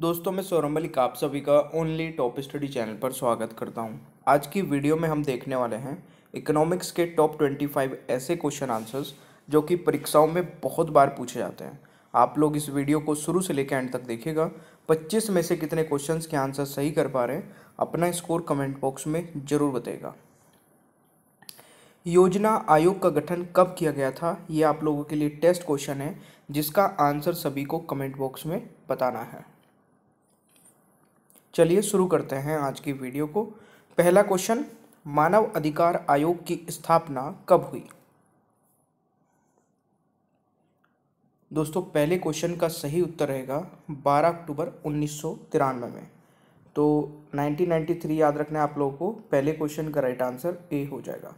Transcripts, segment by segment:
दोस्तों मैं सौरभ मलिक आप सभी का ओनली टॉप स्टडी चैनल पर स्वागत करता हूं। आज की वीडियो में हम देखने वाले हैं इकोनॉमिक्स के टॉप ट्वेंटी फाइव ऐसे क्वेश्चन आंसर्स जो कि परीक्षाओं में बहुत बार पूछे जाते हैं आप लोग इस वीडियो को शुरू से लेकर एंड तक देखिएगा पच्चीस में से कितने क्वेश्चन के आंसर सही कर पा रहे हैं अपना स्कोर कमेंट बॉक्स में ज़रूर बताएगा योजना आयोग का गठन कब किया गया था ये आप लोगों के लिए टेस्ट क्वेश्चन है जिसका आंसर सभी को कमेंट बॉक्स में बताना है चलिए शुरू करते हैं आज की वीडियो को पहला क्वेश्चन मानव अधिकार आयोग की स्थापना कब हुई दोस्तों पहले क्वेश्चन का सही उत्तर रहेगा 12 अक्टूबर उन्नीस में तो 1993 याद रखना है आप लोगों को पहले क्वेश्चन का राइट आंसर ए हो जाएगा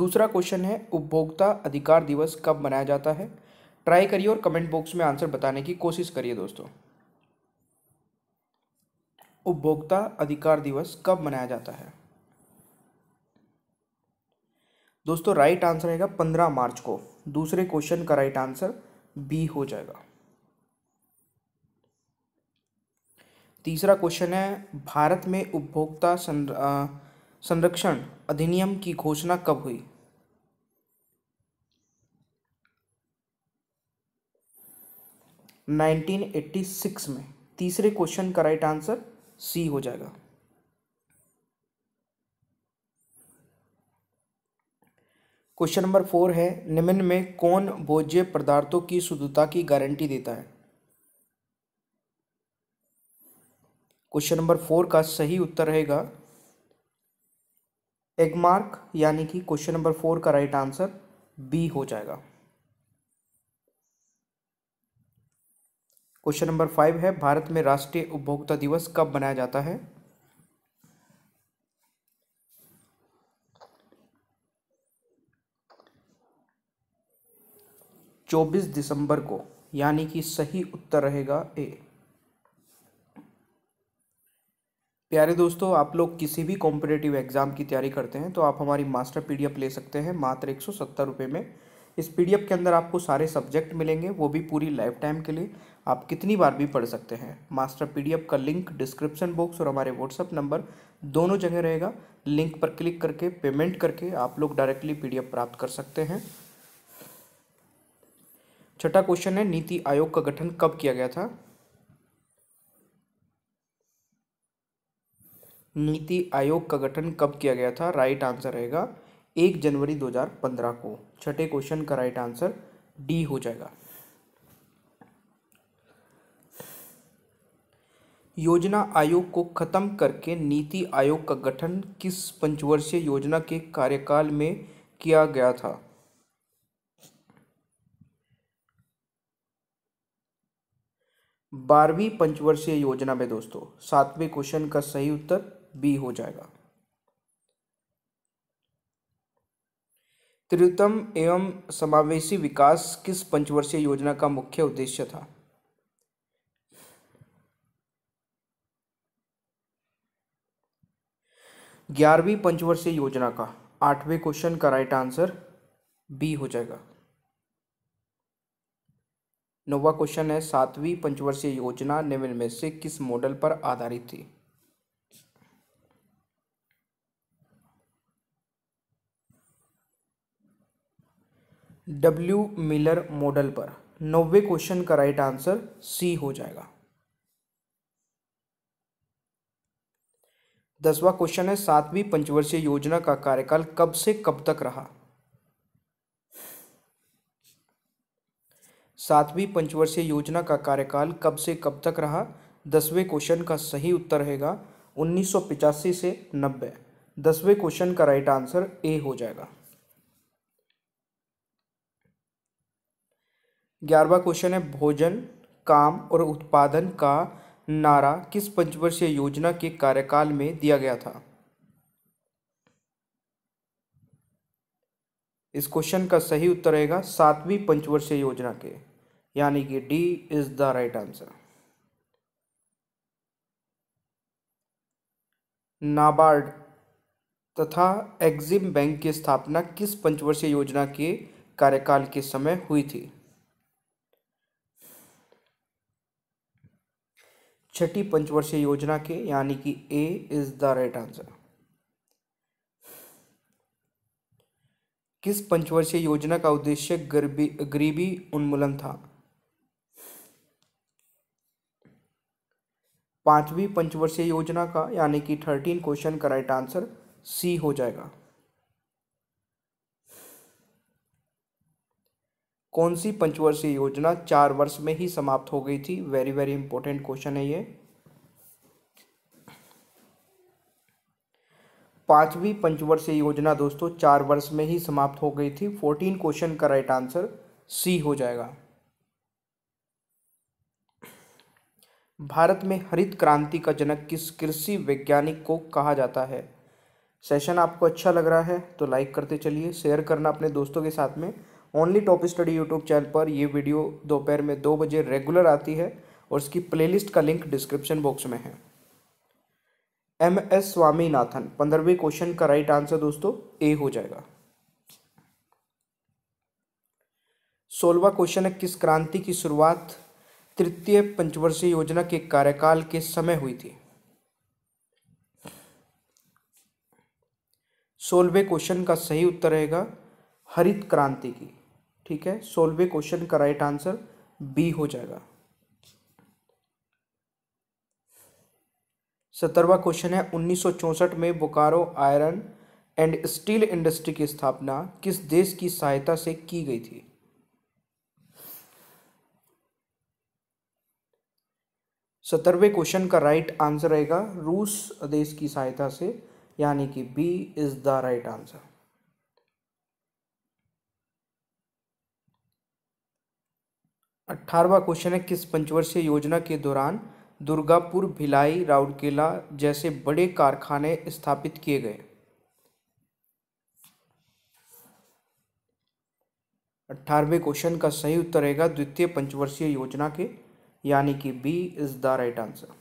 दूसरा क्वेश्चन है उपभोक्ता अधिकार दिवस कब मनाया जाता है ट्राई करिए और कमेंट बॉक्स में आंसर बताने की कोशिश करिए दोस्तों उपभोक्ता अधिकार दिवस कब मनाया जाता है दोस्तों राइट आंसर रहेगा पंद्रह मार्च को दूसरे क्वेश्चन का राइट आंसर बी हो जाएगा तीसरा क्वेश्चन है भारत में उपभोक्ता संरक्षण अधिनियम की घोषणा कब हुई नाइनटीन एट्टी सिक्स में तीसरे क्वेश्चन का राइट आंसर सी हो जाएगा क्वेश्चन नंबर फोर है निम्न में कौन भोज्य पदार्थों की शुद्धता की गारंटी देता है क्वेश्चन नंबर फोर का सही उत्तर रहेगा एगमार्क यानी कि क्वेश्चन नंबर फोर का राइट आंसर बी हो जाएगा क्वेश्चन नंबर फाइव है भारत में राष्ट्रीय उपभोक्ता दिवस कब मनाया जाता है चौबीस दिसंबर को यानी कि सही उत्तर रहेगा ए प्यारे दोस्तों आप लोग किसी भी कॉम्पिटेटिव एग्ज़ाम की तैयारी करते हैं तो आप हमारी मास्टर पीडीएफ ले सकते हैं मात्र एक सौ सत्तर रुपये में इस पी के अंदर आपको सारे सब्जेक्ट मिलेंगे वो भी पूरी लाइफ टाइम के लिए आप कितनी बार भी पढ़ सकते हैं मास्टर पीडीएफ का लिंक डिस्क्रिप्शन बॉक्स और हमारे व्हाट्सअप नंबर दोनों जगह रहेगा लिंक पर क्लिक करके पेमेंट करके आप लोग डायरेक्टली पी प्राप्त कर सकते हैं छठा क्वेश्चन है नीति आयोग का गठन कब किया गया था नीति आयोग का गठन कब किया गया था राइट आंसर रहेगा एक जनवरी 2015 को छठे क्वेश्चन का राइट आंसर डी हो जाएगा योजना आयोग को खत्म करके नीति आयोग का गठन किस पंचवर्षीय योजना के कार्यकाल में किया गया था बारहवीं पंचवर्षीय योजना में दोस्तों सातवें क्वेश्चन का सही उत्तर बी हो जाएगा त्रितम एवं समावेशी विकास किस पंचवर्षीय योजना का मुख्य उद्देश्य था ग्यारहवीं पंचवर्षीय योजना का आठवें क्वेश्चन का राइट आंसर बी हो जाएगा नौवा क्वेश्चन है सातवीं पंचवर्षीय योजना निम्न में से किस मॉडल पर आधारित थी डब्ल्यू मिलर मॉडल पर नब्बे क्वेश्चन का राइट आंसर सी हो जाएगा दसवा क्वेश्चन है सातवीं पंचवर्षीय योजना का कार्यकाल कब से कब तक रहा सातवीं पंचवर्षीय योजना का कार्यकाल कब से कब तक रहा दसवें क्वेश्चन का सही उत्तर रहेगा उन्नीस से 90 दसवें क्वेश्चन का राइट आंसर ए हो जाएगा ग्यारहवा क्वेश्चन है भोजन काम और उत्पादन का नारा किस पंचवर्षीय योजना के कार्यकाल में दिया गया था इस क्वेश्चन का सही उत्तर रहेगा सातवीं पंचवर्षीय योजना के यानी कि D is the right answer NABARD तथा एक्जिम बैंक की स्थापना किस पंचवर्षीय योजना के कार्यकाल के समय हुई थी छठी पंचवर्षीय योजना के यानी कि A is the right answer किस पंचवर्षीय योजना का उद्देश्य गरीबी उन्मूलन था पांचवी पंचवर्षीय योजना का यानी कि थर्टीन क्वेश्चन का राइट आंसर सी हो जाएगा कौन सी पंचवर्षीय योजना चार वर्ष में ही समाप्त हो गई थी वेरी वेरी इंपॉर्टेंट क्वेश्चन है ये पांचवी पंचवर्षीय योजना दोस्तों चार वर्ष में ही समाप्त हो गई थी फोर्टीन क्वेश्चन का राइट आंसर सी हो जाएगा भारत में हरित क्रांति का जनक किस कृषि वैज्ञानिक को कहा जाता है सेशन आपको अच्छा लग रहा है तो लाइक करते चलिए शेयर करना अपने दोस्तों के साथ में only top study YouTube channel पर ये वीडियो दोपहर में दो बजे रेगुलर आती है और इसकी प्लेलिस्ट का लिंक डिस्क्रिप्शन बॉक्स में है एम एस स्वामीनाथन पंद्रहवें क्वेश्चन का राइट आंसर दोस्तों ए हो जाएगा सोलवा क्वेश्चन है किस क्रांति की शुरुआत तृतीय पंचवर्षीय योजना के कार्यकाल के समय हुई थी सोलवे क्वेश्चन का सही उत्तर रहेगा हरित क्रांति की ठीक है सोलवे क्वेश्चन का राइट आंसर बी हो जाएगा सत्तरवा क्वेश्चन है 1964 में Bokaro iron and steel industry की स्थापना किस देश की सहायता से की गई थी सत्तरवें क्वेश्चन का राइट आंसर रहेगा रूस देश की सहायता से यानी कि B is the right answer अट्ठारहवा क्वेश्चन है किस पंचवर्षीय योजना के दौरान दुर्गापुर भिलाई राउरकेला जैसे बड़े कारखाने स्थापित किए गए अट्ठारहवें क्वेश्चन का सही उत्तर रहेगा द्वितीय पंचवर्षीय योजना के यानी कि B is the right answer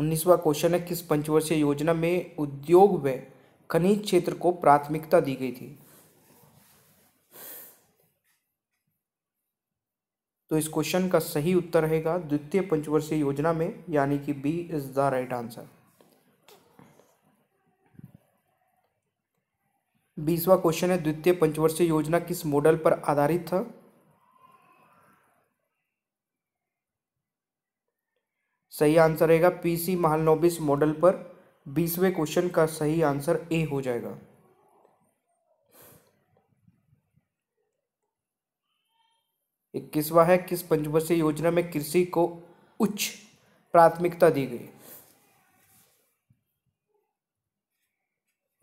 उन्नीसवा क्वेश्चन है किस पंचवर्षीय योजना में उद्योग व खनिज क्षेत्र को प्राथमिकता दी गई थी तो इस क्वेश्चन का सही उत्तर रहेगा द्वितीय पंचवर्षीय योजना में यानी कि B is the right answer बीसवा क्वेश्चन है द्वितीय पंचवर्षीय योजना किस मॉडल पर आधारित था सही आंसर रहेगा पीसी महालनोबिस मॉडल पर बीसवें क्वेश्चन का सही आंसर ए हो जाएगा इक्कीसवा है किस पंचवर्षीय योजना में कृषि को उच्च प्राथमिकता दी गई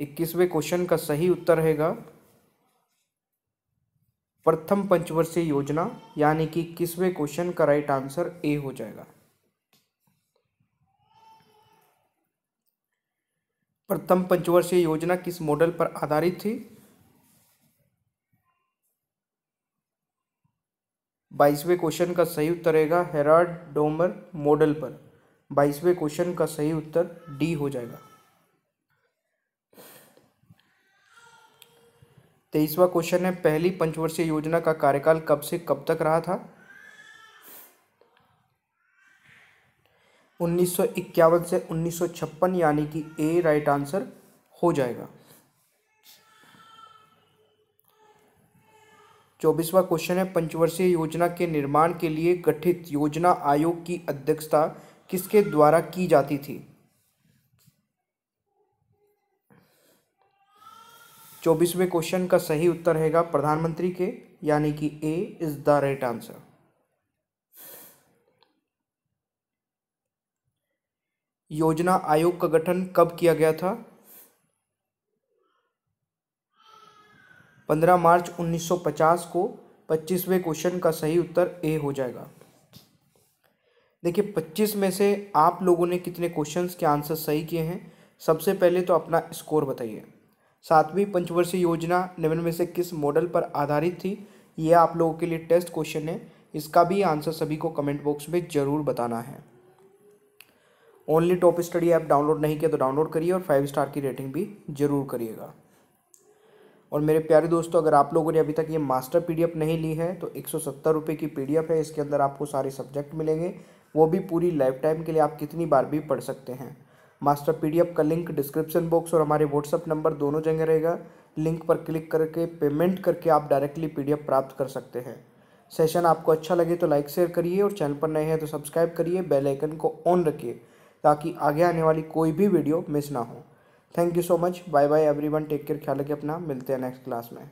इक्कीसवें क्वेश्चन का सही उत्तर रहेगा प्रथम पंचवर्षीय योजना यानी कि इक्कीसवें क्वेश्चन का राइट आंसर ए हो जाएगा प्रथम पंचवर्षीय योजना किस मॉडल पर आधारित थी बाईसवें क्वेश्चन का सही उत्तर रहेगा हेराड डोमर मॉडल पर बाईसवें क्वेश्चन का सही उत्तर डी हो जाएगा तेईसवा क्वेश्चन है पहली पंचवर्षीय योजना का कार्यकाल कब से कब तक रहा था उन्नीस से उन्नीस यानी कि ए राइट आंसर हो जाएगा चौबीसवा क्वेश्चन है पंचवर्षीय योजना के निर्माण के लिए गठित योजना आयोग की अध्यक्षता किसके द्वारा की जाती थी चौबीसवें क्वेश्चन का सही उत्तर रहेगा प्रधानमंत्री के यानी कि A is the right answer योजना आयोग का गठन कब किया गया था पंद्रह मार्च 1950 को पच्चीसवें क्वेश्चन का सही उत्तर ए हो जाएगा देखिए पच्चीस में से आप लोगों ने कितने क्वेश्चंस के आंसर सही किए हैं सबसे पहले तो अपना स्कोर बताइए सातवीं पंचवर्षीय योजना निम्न में से किस मॉडल पर आधारित थी ये आप लोगों के लिए टेस्ट क्वेश्चन है इसका भी आंसर सभी को कमेंट बॉक्स में ज़रूर बताना है only top study app download नहीं किया तो डाउनलोड करिए और फाइव स्टार की रेटिंग भी ज़रूर करिएगा और मेरे प्यारे दोस्तों अगर आप लोगों ने अभी तक ये मास्टर पीडीएफ नहीं ली है तो एक सौ की पीडीएफ है इसके अंदर आपको सारे सब्जेक्ट मिलेंगे वो भी पूरी लाइफ टाइम के लिए आप कितनी बार भी पढ़ सकते हैं मास्टर पीडीएफ का लिंक डिस्क्रिप्शन बॉक्स और हमारे व्हाट्सअप नंबर दोनों जगह रहेगा लिंक पर क्लिक करके पेमेंट करके आप डायरेक्टली पी प्राप्त कर सकते हैं सेशन आपको अच्छा लगे तो लाइक शेयर करिए और चैनल पर नए हैं तो सब्सक्राइब करिए बेल आइकन को ऑन रखिए ताकि आगे आने वाली कोई भी वीडियो मिस ना हो thank you so much bye bye everyone take care ख्याल रखिए अपना मिलते हैं नेक्स्ट क्लास में